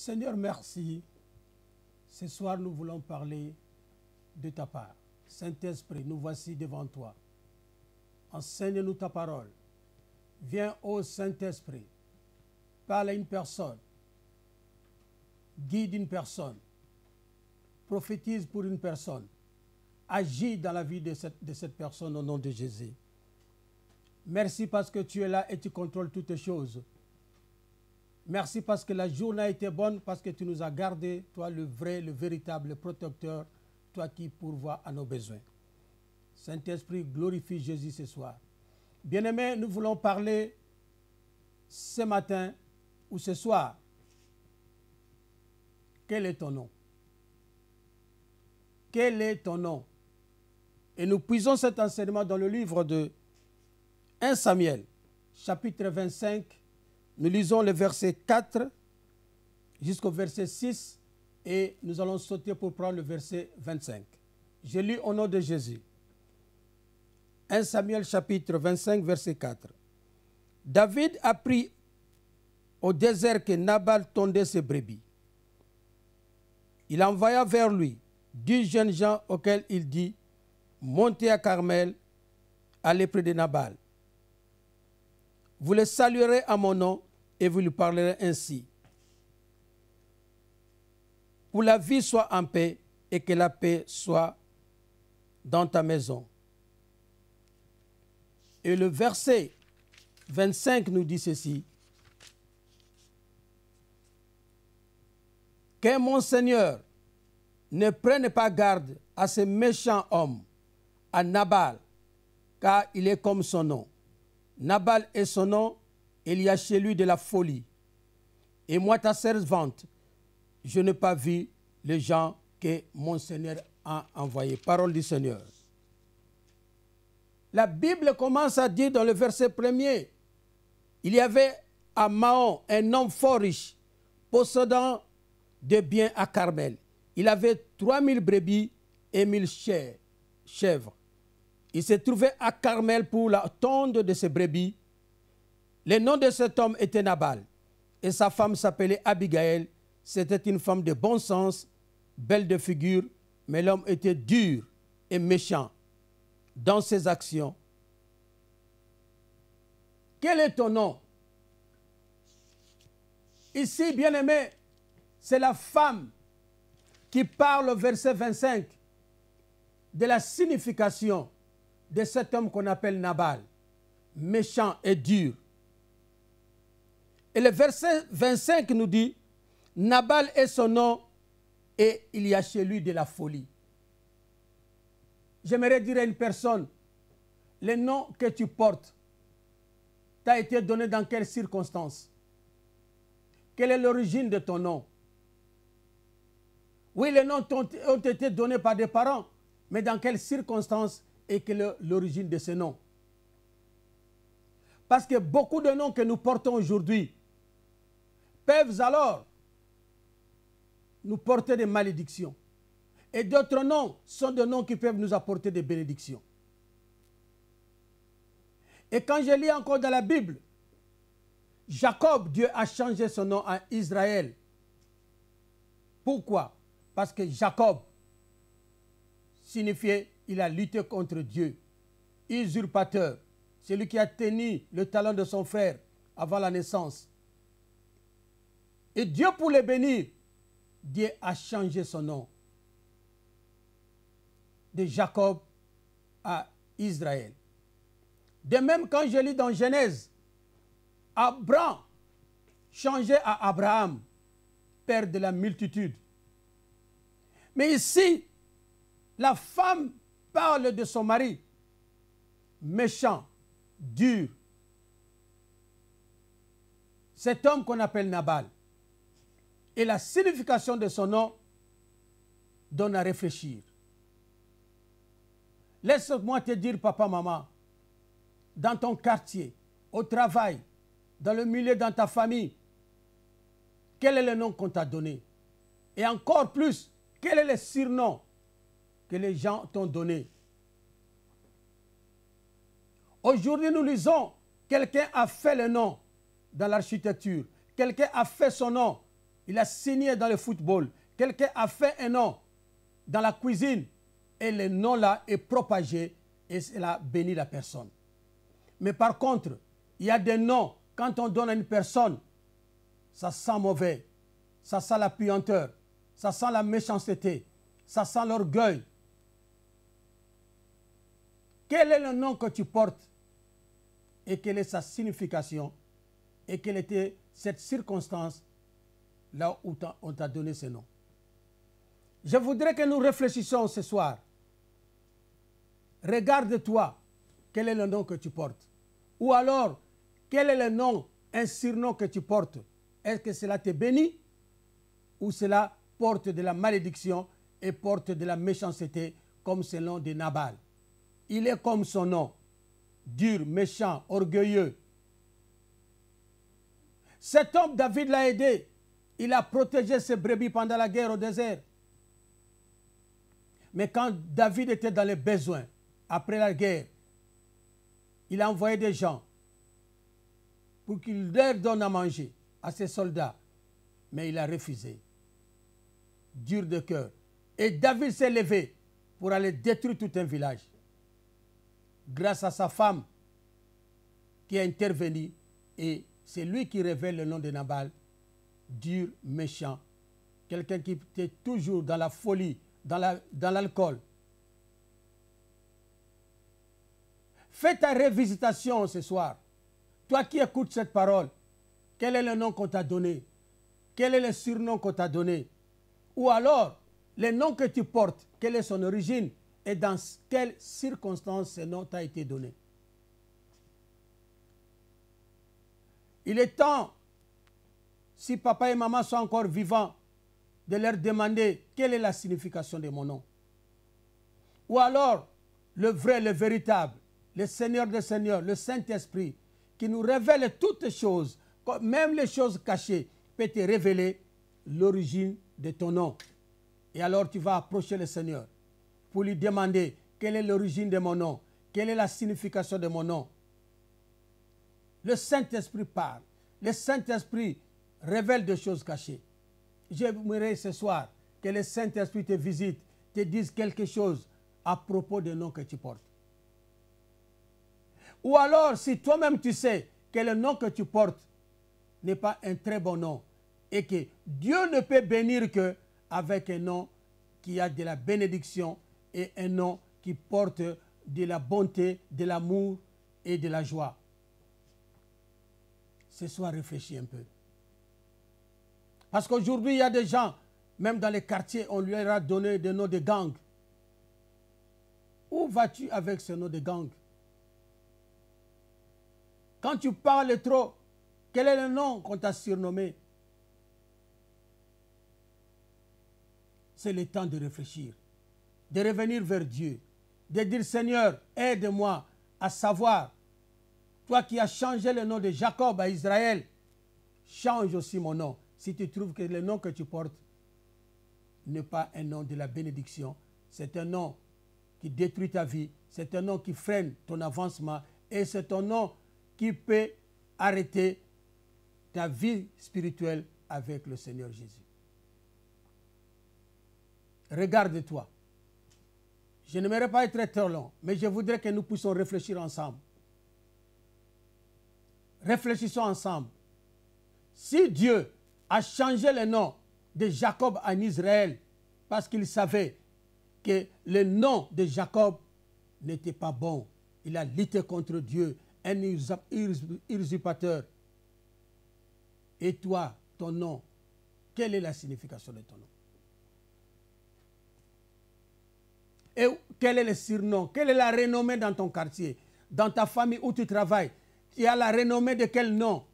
Seigneur, merci. Ce soir, nous voulons parler de ta part. Saint-Esprit, nous voici devant toi. Enseigne-nous ta parole. Viens, ô Saint-Esprit, parle à une personne, guide une personne, prophétise pour une personne, agis dans la vie de cette, de cette personne au nom de Jésus. Merci parce que tu es là et tu contrôles toutes choses. Merci parce que la journée a été bonne, parce que tu nous as gardés, toi le vrai, le véritable protecteur, toi qui pourvois à nos besoins. Saint-Esprit, glorifie Jésus ce soir. Bien-aimés, nous voulons parler ce matin ou ce soir. Quel est ton nom Quel est ton nom Et nous puisons cet enseignement dans le livre de 1 Samuel, chapitre 25, nous lisons le verset 4 jusqu'au verset 6 et nous allons sauter pour prendre le verset 25. Je lis au nom de Jésus. 1 Samuel chapitre 25 verset 4. David apprit au désert que Nabal tondait ses brebis. Il envoya vers lui dix jeunes gens auxquels il dit Montez à Carmel, allez près de Nabal. Vous les saluerez à mon nom et vous lui parlerez ainsi. Pour la vie soit en paix et que la paix soit dans ta maison. Et le verset 25 nous dit ceci. Que mon Seigneur ne prenne pas garde à ce méchant homme, à Nabal, car il est comme son nom. Nabal est son nom il y a chez lui de la folie. Et moi, ta servante, je n'ai pas vu les gens que mon Seigneur a envoyés. Parole du Seigneur. La Bible commence à dire dans le verset premier, il y avait à Mahon un homme fort riche, possédant des biens à Carmel. Il avait 3000 brebis et 1000 chèvres. Il se trouvait à Carmel pour la tonde de ses brebis le nom de cet homme était Nabal, et sa femme s'appelait Abigail. C'était une femme de bon sens, belle de figure, mais l'homme était dur et méchant dans ses actions. Quel est ton nom Ici, bien-aimé, c'est la femme qui parle au verset 25 de la signification de cet homme qu'on appelle Nabal, méchant et dur. Et le verset 25 nous dit, Nabal est son nom et il y a chez lui de la folie. J'aimerais dire à une personne, le nom que tu portes t'a été donné dans quelles circonstances Quelle est l'origine de ton nom Oui, les noms ont, été donnés par des parents, mais dans quelles circonstances et quelle est l'origine de ce nom Parce que beaucoup de noms que nous portons aujourd'hui, alors nous porter des malédictions. Et d'autres noms sont des noms qui peuvent nous apporter des bénédictions. Et quand je lis encore dans la Bible, Jacob, Dieu a changé son nom à Israël. Pourquoi Parce que Jacob signifiait il a lutté contre Dieu, usurpateur, celui qui a tenu le talent de son frère avant la naissance. Et Dieu, pour les bénir, Dieu a changé son nom de Jacob à Israël. De même, quand je lis dans Genèse, Abraham changé à Abraham, père de la multitude. Mais ici, la femme parle de son mari, méchant, dur. Cet homme qu'on appelle Nabal et la signification de son nom donne à réfléchir. Laisse-moi te dire, papa, maman, dans ton quartier, au travail, dans le milieu, dans ta famille, quel est le nom qu'on t'a donné Et encore plus, quel est le surnom que les gens t'ont donné Aujourd'hui, nous lisons, quelqu'un a fait le nom dans l'architecture, quelqu'un a fait son nom il a signé dans le football. Quelqu'un a fait un nom dans la cuisine et le nom-là est propagé et cela bénit la personne. Mais par contre, il y a des noms, quand on donne à une personne, ça sent mauvais, ça sent la puanteur, ça sent la méchanceté, ça sent l'orgueil. Quel est le nom que tu portes et quelle est sa signification et quelle était cette circonstance là où on t'a donné ce nom. Je voudrais que nous réfléchissions ce soir. Regarde-toi, quel est le nom que tu portes Ou alors, quel est le nom, un surnom que tu portes Est-ce que cela te bénit ou cela porte de la malédiction et porte de la méchanceté comme ce nom de Nabal Il est comme son nom, dur, méchant, orgueilleux. Cet homme, David l'a aidé il a protégé ses brebis pendant la guerre au désert. Mais quand David était dans les besoins, après la guerre, il a envoyé des gens pour qu'il leur donne à manger à ses soldats. Mais il a refusé. Dur de cœur. Et David s'est levé pour aller détruire tout un village. Grâce à sa femme qui a intervenu. Et c'est lui qui révèle le nom de Nabal dur, méchant. Quelqu'un qui était toujours dans la folie, dans l'alcool. Fais ta révisitation ce soir. Toi qui écoutes cette parole, quel est le nom qu'on t'a donné Quel est le surnom qu'on t'a donné Ou alors, le nom que tu portes, quelle est son origine et dans quelles circonstances ce nom t'a été donné Il est temps si papa et maman sont encore vivants, de leur demander quelle est la signification de mon nom. Ou alors, le vrai, le véritable, le Seigneur des Seigneurs, le Saint-Esprit, qui nous révèle toutes choses, même les choses cachées, peut te révéler l'origine de ton nom. Et alors tu vas approcher le Seigneur pour lui demander quelle est l'origine de mon nom, quelle est la signification de mon nom. Le Saint-Esprit parle. Le Saint-Esprit révèle des choses cachées. J'aimerais ce soir que le Saint-Esprit te visite, te dise quelque chose à propos des nom que tu portes. Ou alors, si toi-même tu sais que le nom que tu portes n'est pas un très bon nom et que Dieu ne peut bénir que avec un nom qui a de la bénédiction et un nom qui porte de la bonté, de l'amour et de la joie. Ce soir, réfléchis un peu. Parce qu'aujourd'hui, il y a des gens, même dans les quartiers, on lui a donné des noms de gang. Où vas-tu avec ce nom de gang Quand tu parles trop, quel est le nom qu'on t'a surnommé C'est le temps de réfléchir, de revenir vers Dieu, de dire Seigneur, aide-moi à savoir, toi qui as changé le nom de Jacob à Israël, change aussi mon nom si tu trouves que le nom que tu portes n'est pas un nom de la bénédiction, c'est un nom qui détruit ta vie, c'est un nom qui freine ton avancement et c'est un nom qui peut arrêter ta vie spirituelle avec le Seigneur Jésus. Regarde-toi. Je ne n'aimerais pas être trop long, mais je voudrais que nous puissions réfléchir ensemble. Réfléchissons ensemble. Si Dieu a changé le nom de Jacob en Israël parce qu'il savait que le nom de Jacob n'était pas bon. Il a lutté contre Dieu, un usurpateur. Et toi, ton nom, quelle est la signification de ton nom Et quel est le surnom Quelle est la renommée dans ton quartier Dans ta famille où tu travailles Tu as la renommée de quel nom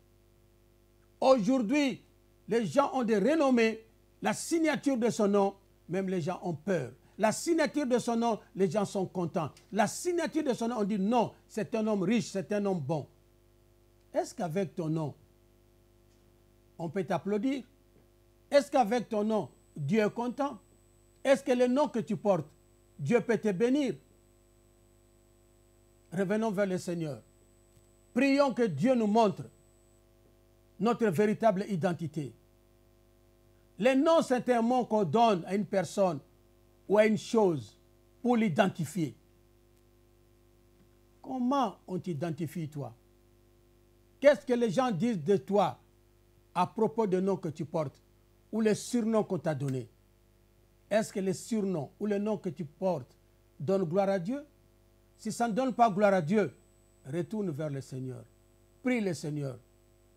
Aujourd'hui, les gens ont des renommées. La signature de son nom, même les gens ont peur. La signature de son nom, les gens sont contents. La signature de son nom, on dit non, c'est un homme riche, c'est un homme bon. Est-ce qu'avec ton nom, on peut t'applaudir Est-ce qu'avec ton nom, Dieu est content Est-ce que le nom que tu portes, Dieu peut te bénir Revenons vers le Seigneur. Prions que Dieu nous montre notre véritable identité. Les noms, c'est un mot qu'on donne à une personne ou à une chose pour l'identifier. Comment on t'identifie, toi Qu'est-ce que les gens disent de toi à propos des noms que tu portes ou les surnoms qu'on t'a donnés Est-ce que les surnoms ou les noms que tu portes donnent gloire à Dieu Si ça ne donne pas gloire à Dieu, retourne vers le Seigneur. Prie le Seigneur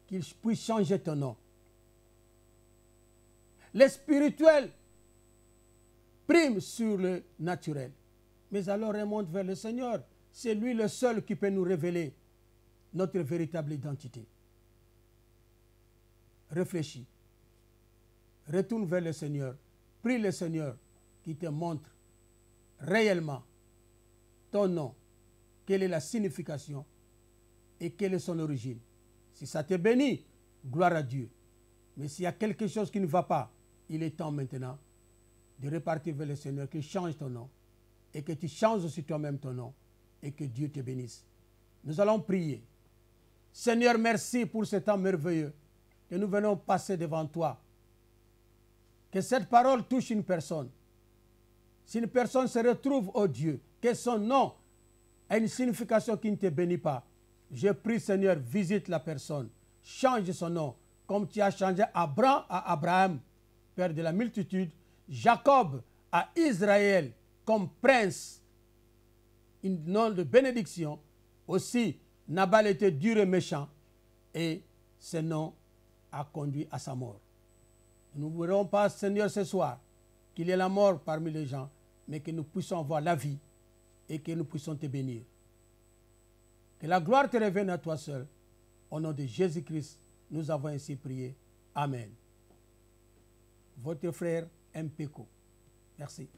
qu'il puisse changer ton nom. Le spirituel prime sur le naturel. Mais alors remonte vers le Seigneur. C'est lui le seul qui peut nous révéler notre véritable identité. Réfléchis. Retourne vers le Seigneur. Prie le Seigneur qui te montre réellement ton nom, quelle est la signification et quelle est son origine. Si ça te bénit, gloire à Dieu. Mais s'il y a quelque chose qui ne va pas, il est temps maintenant de repartir vers le Seigneur, qu'il change ton nom et que tu changes aussi toi-même ton nom et que Dieu te bénisse. Nous allons prier. Seigneur, merci pour ce temps merveilleux que nous venons passer devant toi. Que cette parole touche une personne. Si une personne se retrouve au Dieu, que son nom a une signification qui ne te bénit pas, je prie, Seigneur, visite la personne. Change son nom, comme tu as changé Abraham à Abraham, père de la multitude, Jacob à Israël, comme prince, un nom de bénédiction. Aussi, Nabal était dur et méchant, et ce nom a conduit à sa mort. Nous ne voulons pas, Seigneur, ce soir, qu'il y ait la mort parmi les gens, mais que nous puissions voir la vie et que nous puissions te bénir. Que la gloire te revienne à toi seul. Au nom de Jésus-Christ, nous avons ainsi prié. Amen. Votre frère M. Peko. Merci.